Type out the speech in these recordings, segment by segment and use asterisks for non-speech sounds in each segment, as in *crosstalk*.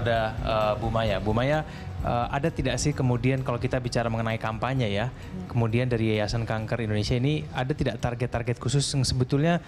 Ada uh, eh, Bu Maya. Bu Maya, uh, ada tidak sih kemudian kalau kita bicara mengenai kampanye ya, kemudian dari Yayasan Kanker Indonesia ini ada tidak target-target khusus yang sebetulnya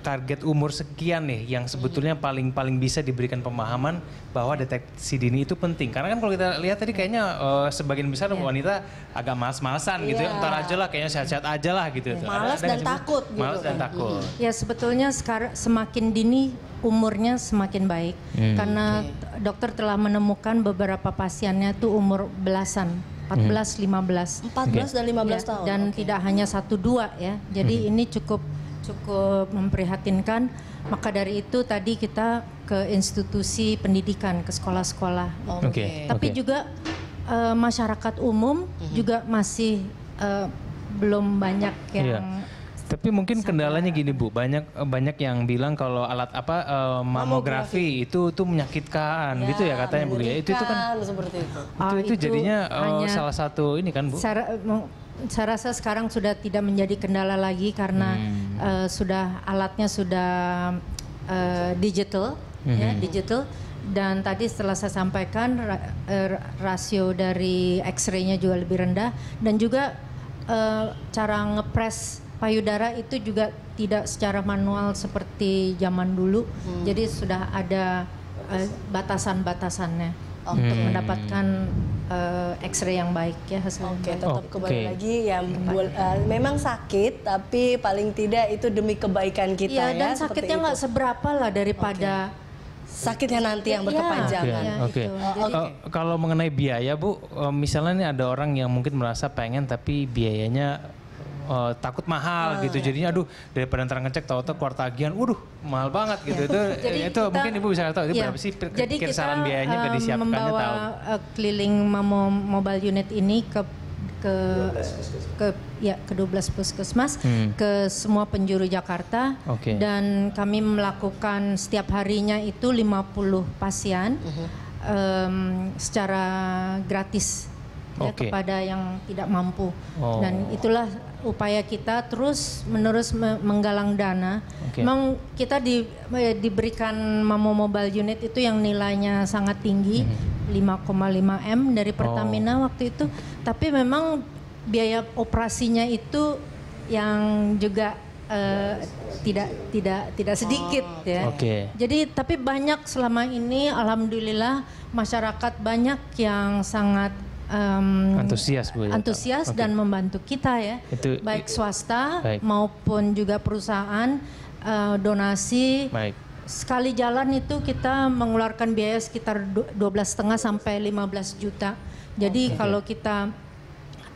target umur sekian nih yang sebetulnya paling-paling bisa diberikan pemahaman bahwa deteksi dini itu penting. Karena kan kalau kita lihat tadi kayaknya uh, sebagian besar yeah. wanita agak malas-malasan yeah. gitu ya. Entar iya. aja lah kayaknya sehat-sehat aja lah gitu. Yeah. Malas dan sebut, takut gitu. Malas dan kan. takut. Iya. Ya sebetulnya sekarang semakin dini umurnya semakin baik hmm. karena okay. dokter telah menemukan beberapa pasiennya tuh umur belasan. 14, 15. 14 okay. dan 15 ya, tahun. Dan okay. tidak hanya satu dua ya. Jadi hmm. ini cukup cukup memprihatinkan. Maka dari itu tadi kita ke institusi pendidikan, ke sekolah-sekolah. Oke. Okay. Tapi okay. juga uh, masyarakat umum mm-hmm. juga masih uh, belum banyak iya. yang yeah. Tapi mungkin kendalanya gini Bu, banyak eh, banyak yang bilang kalau alat apa uh, mamografi, mamografi itu tuh menyakitkan ya, gitu ya katanya Bu ya. Itu itu kan itu. Itu, itu, ah, jadinya salah satu ini kan Bu. Cara, saya rasa sekarang sudah tidak menjadi kendala lagi karena hmm. uh, sudah alatnya sudah uh, digital ya, hmm. ya digital dan tadi setelah saya sampaikan ra, er, rasio dari x ray juga lebih rendah dan juga uh, cara ngepres payudara itu juga tidak secara manual seperti zaman dulu hmm. jadi sudah ada uh, batasan-batasannya hmm. untuk mendapatkan uh, X-ray yang baik ya hasilnya. Oke, okay, tetap okay. kembali lagi ya uh, memang sakit tapi paling tidak itu demi kebaikan kita iya, ya. ya dan sakitnya nggak seberapa lah daripada okay. Sakitnya nanti yang iya. berkepanjangan. Ya, Ya, uh, kalau mengenai biaya, Bu, eh, misalnya nih ada orang yang mungkin merasa pengen tapi biayanya uh, takut mahal ah, gitu. Iya. Jadinya aduh daripada ntar ngecek tahu-tahu keluar tagihan, waduh mahal banget iya. gitu. Itu *laughs* Jadi itu kita, mungkin Ibu bisa tahu itu ya. berapa sih Jadi kisaran biayanya um, disiapkannya membawa, tahu. Uh, keliling Mamo mobile unit ini ke ke ke ya ke 12 puskesmas hmm. ke semua penjuru Jakarta okay. dan kami melakukan setiap harinya itu 50 pasien uh -huh. um, secara gratis okay. ya, kepada yang tidak mampu oh. dan itulah upaya kita terus menerus menggalang dana. Okay. Memang kita di, eh, diberikan Mamo Mobile Unit itu yang nilainya sangat tinggi, mm-hmm. 5,5 M dari oh. Pertamina oh. waktu itu. Tapi memang biaya operasinya itu yang juga uh, tidak tidak tidak sedikit oh, ya. Okay. Jadi tapi banyak selama ini alhamdulillah masyarakat banyak yang sangat um, antusias bu ya. antusias okay. dan membantu kita ya itu baik swasta baik. maupun juga perusahaan uh, donasi baik. sekali jalan itu kita mengeluarkan biaya sekitar 12 setengah sampai 15 juta jadi okay. kalau kita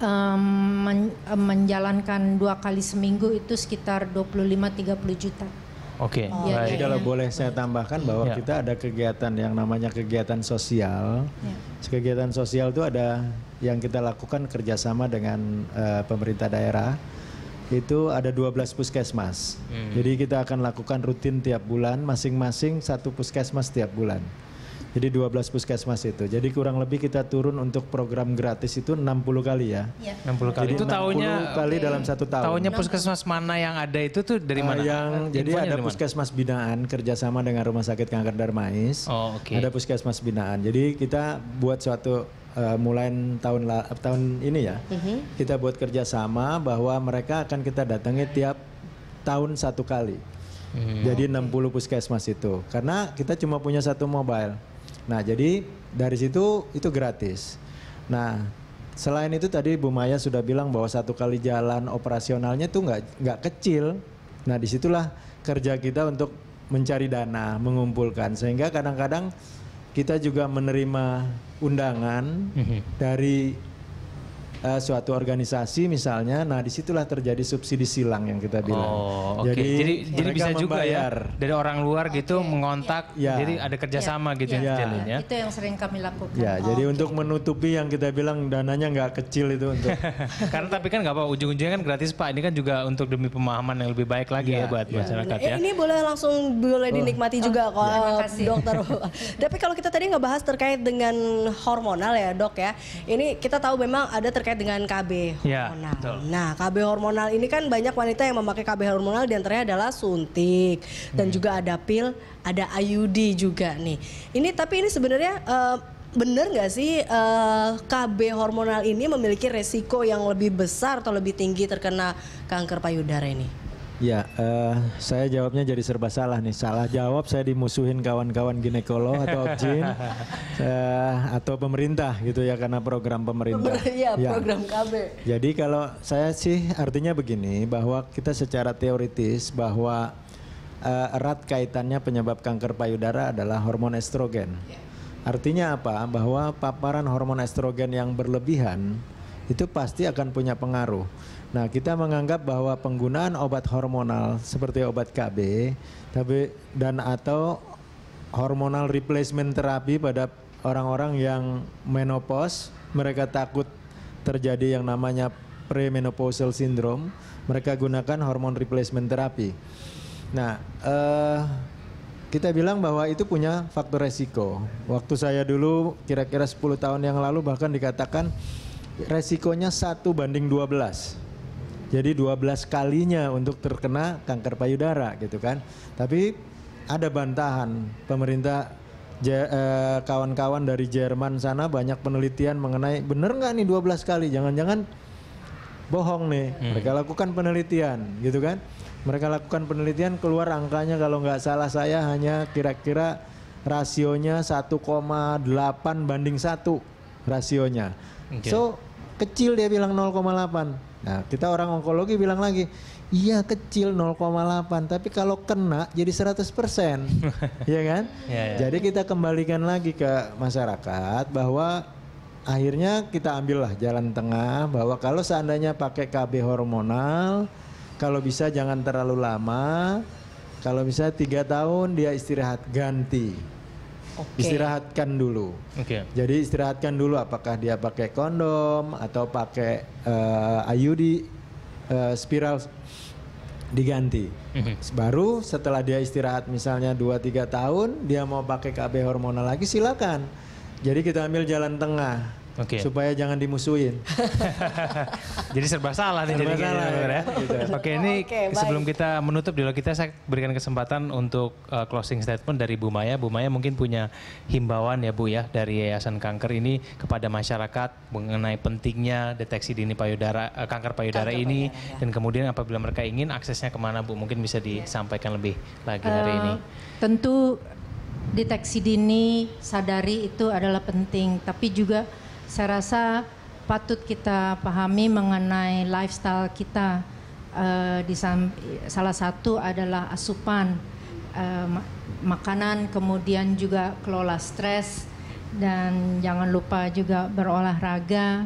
um, men menjalankan dua kali seminggu itu sekitar 25 30 juta Oke. Okay. Oh, iya, Jadi kalau iya. boleh saya tambahkan bahwa yeah. kita ada kegiatan yang namanya kegiatan sosial. Yeah. Kegiatan sosial itu ada yang kita lakukan kerjasama dengan uh, pemerintah daerah. Itu ada 12 puskesmas. Hmm. Jadi kita akan lakukan rutin tiap bulan, masing-masing satu puskesmas tiap bulan. Jadi 12 puskesmas itu. Jadi kurang lebih kita turun untuk program gratis itu 60 kali ya. ya. 60 kali. Jadi itu tahunnya kali okay. dalam satu tahun. Tahunnya puskesmas mana yang ada itu tuh dari mana? Uh, yang eh, jadi ada puskesmas binaan kerjasama dengan Rumah Sakit Kanker Darmais. Oh, oke. Okay. Ada puskesmas binaan. Jadi kita buat suatu uh, mulai tahun la, tahun ini ya. uh mhm. -huh. Kita buat kerjasama bahwa mereka akan kita datangi tiap tahun satu kali. Hmm, jadi Jadi 60 puskesmas itu. Karena kita cuma punya satu mobile. Nah, jadi dari situ itu gratis. Nah, selain itu tadi Bu Maya sudah bilang bahwa satu kali jalan operasionalnya tuh nggak nggak kecil. Nah, disitulah kerja kita untuk mencari dana, mengumpulkan sehingga kadang-kadang kita juga menerima undangan mhm. dari uh, suatu organisasi misalnya. Nah, disitulah terjadi subsidi silang yang kita oh, bilang. Oh, okay. Jadi jadi, jadi bisa juga ya dari orang luar gitu okay. mengontak. Ya. Jadi ada kerjasama ya. gitu ya. ya, ya. Itu yang sering kami lakukan. Ya, oh, jadi okay. untuk menutupi yang kita bilang dananya nggak kecil itu untuk. *laughs* Karena tapi kan nggak apa ujung-ujungnya kan gratis pak. Ini kan juga untuk demi pemahaman yang lebih baik lagi ya, ya buat ya. masyarakat ya. Eh, ini boleh langsung boleh oh. dinikmati oh. juga oh, kalau ya. dokter. *laughs* tapi kalau kita tadi nggak bahas terkait dengan hormonal ya dok ya. Ini kita tahu memang ada terkait terkait dengan KB ya, hormonal. Ya, Nah, KB hormonal ini kan banyak wanita yang memakai KB hormonal diantaranya adalah suntik hmm. dan juga ada pil, ada IUD juga nih. Ini tapi ini sebenarnya uh, benar nggak sih uh, eh, KB hormonal ini memiliki resiko yang lebih besar atau lebih tinggi terkena kanker payudara ini? Ya, uh, saya jawabnya jadi serba salah nih. Salah jawab saya dimusuhin kawan-kawan ginekolo atau objin uh, *laughs* eh, atau pemerintah gitu ya karena program pemerintah. Iya, ya. program KB. Jadi kalau saya sih artinya begini bahwa kita secara teoritis bahwa uh, erat kaitannya penyebab kanker payudara adalah hormon estrogen. Iya. Artinya apa? Bahwa paparan hormon estrogen yang berlebihan itu pasti akan punya pengaruh. Nah, kita menganggap bahwa penggunaan obat hormonal seperti obat KB tapi dan atau hormonal replacement terapi pada orang-orang yang menopause, mereka takut terjadi yang namanya premenopausal syndrome, mereka gunakan hormon replacement terapi. Nah, eh, kita bilang bahwa itu punya faktor resiko. Waktu saya dulu kira-kira 10 tahun yang lalu bahkan dikatakan resikonya satu banding 12. Jadi 12 kalinya untuk terkena kanker payudara gitu kan. Tapi ada bantahan pemerintah eh, kawan-kawan dari Jerman sana banyak penelitian mengenai bener nggak nih 12 kali jangan-jangan bohong nih hmm. mereka lakukan penelitian gitu kan mereka lakukan penelitian keluar angkanya kalau nggak salah saya hanya kira-kira rasionya 1,8 banding 1 rasionya okay. so Kecil dia bilang 0,8. Nah, kita orang onkologi bilang lagi, iya kecil 0,8, tapi kalau kena jadi 100%. *laughs* Iya kan? Ya, ya. Jadi kita kembalikan lagi ke masyarakat bahwa akhirnya kita ambillah jalan tengah bahwa kalau seandainya pakai KB hormonal, kalau bisa jangan terlalu lama, kalau bisa tiga tahun dia istirahat ganti. Okay. Istirahatkan dulu. Okay. Jadi istirahatkan dulu apakah dia pakai kondom atau pakai uh, eh, IUD uh, eh, spiral diganti. Mm-hmm. Baru setelah dia istirahat misalnya 2-3 tahun dia mau pakai KB hormonal lagi silakan. Jadi kita ambil jalan tengah okay. supaya jangan dimusuhin. *laughs* Jadi serba salah nih serba jadi salah, ya. ya. Gitu. Oke, okay, ini okay, sebelum baik. kita menutup dulu kita saya berikan kesempatan untuk uh, closing statement dari Bu Maya. Bu Maya mungkin punya himbauan ya Bu ya dari Yayasan Kanker ini kepada masyarakat mengenai pentingnya deteksi dini payudara uh, kanker payudara kanker ini ya. dan kemudian apabila mereka ingin aksesnya kemana Bu? Mungkin bisa iya. disampaikan lebih lagi uh, hari eh, ini. Tentu deteksi dini sadari itu adalah penting, tapi juga saya rasa patut kita pahami mengenai lifestyle kita. Uh, di salah satu adalah asupan uh, makanan, kemudian juga kelola stres dan jangan lupa juga berolahraga.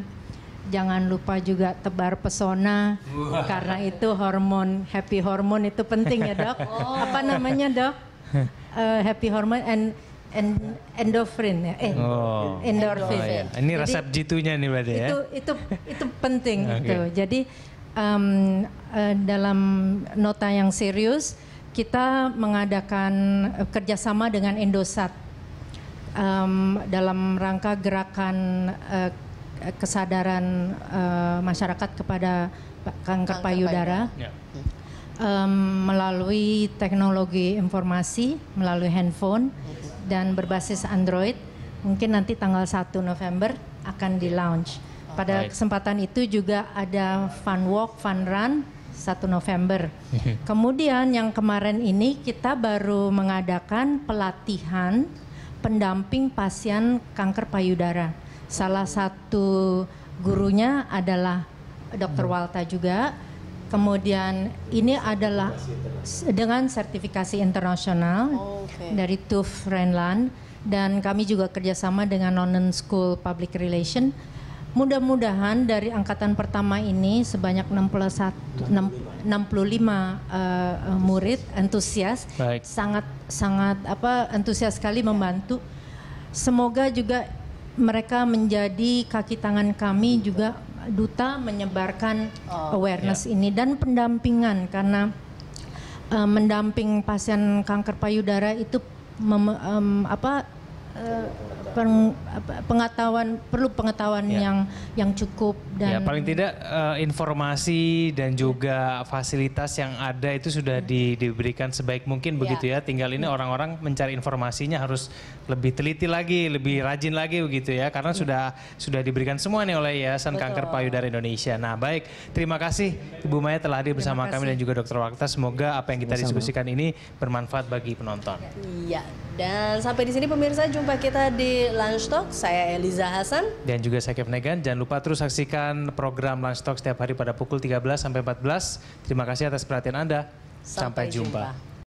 Jangan lupa juga tebar pesona wow. karena itu hormon happy hormon itu penting ya dok. Oh. Apa namanya dok? Uh, *laughs* happy hormone and End, endorfin ya. Eh, oh. endorfin. Oh, iya. Ini resep jitunya nih berarti ya. Itu itu itu penting okay. itu. Jadi um, uh, dalam nota yang serius kita mengadakan uh, kerjasama dengan Indosat um, dalam rangka gerakan uh, kesadaran uh, masyarakat kepada kanker payudara. Um, melalui teknologi informasi, melalui handphone, dan berbasis Android. Mungkin nanti tanggal 1 November akan di launch. Pada kesempatan itu juga ada fun walk, fun run 1 November. *laughs* Kemudian yang kemarin ini kita baru mengadakan pelatihan pendamping pasien kanker payudara. Salah satu gurunya adalah Dr. Hmm. Walta juga Kemudian ini adalah dengan sertifikasi internasional oh, okay. dari TUF Renland dan kami juga kerjasama dengan London School Public Relation. Mudah-mudahan dari angkatan pertama ini sebanyak 61, 65 uh, murid antusias, sangat sangat apa antusias sekali membantu. Semoga juga mereka menjadi kaki tangan kami juga duta menyebarkan oh, eh, awareness yeah. ini dan pendampingan karena uh, mendamping pasien kanker payudara itu mem, um, apa uh, peng, pengetahuan perlu pengetahuan ya. yang yang cukup ya, dan ya, paling tidak uh, informasi dan juga fasilitas yang ada itu sudah di, diberikan sebaik mungkin ya. begitu ya. Tinggal ini ya. orang-orang mencari informasinya harus lebih teliti lagi, lebih rajin lagi begitu ya karena sudah sudah diberikan semua nih oleh Yayasan Kanker Payudara Indonesia. Nah, baik. Terima kasih Ibu Maya telah hadir bersama kami dan juga Dokter Wakta. Semoga apa yang kita diskusikan ini bermanfaat bagi penonton. Iya. Dan sampai di sini pemirsa jumpa kita di Lunch Talk. Saya Eliza Hasan. Dan juga saya Kev Negan. Jangan lupa terus saksikan program Lunch Talk setiap hari pada pukul 13 sampai 14. Terima kasih atas perhatian Anda. Sampai, sampai jumpa. jumpa.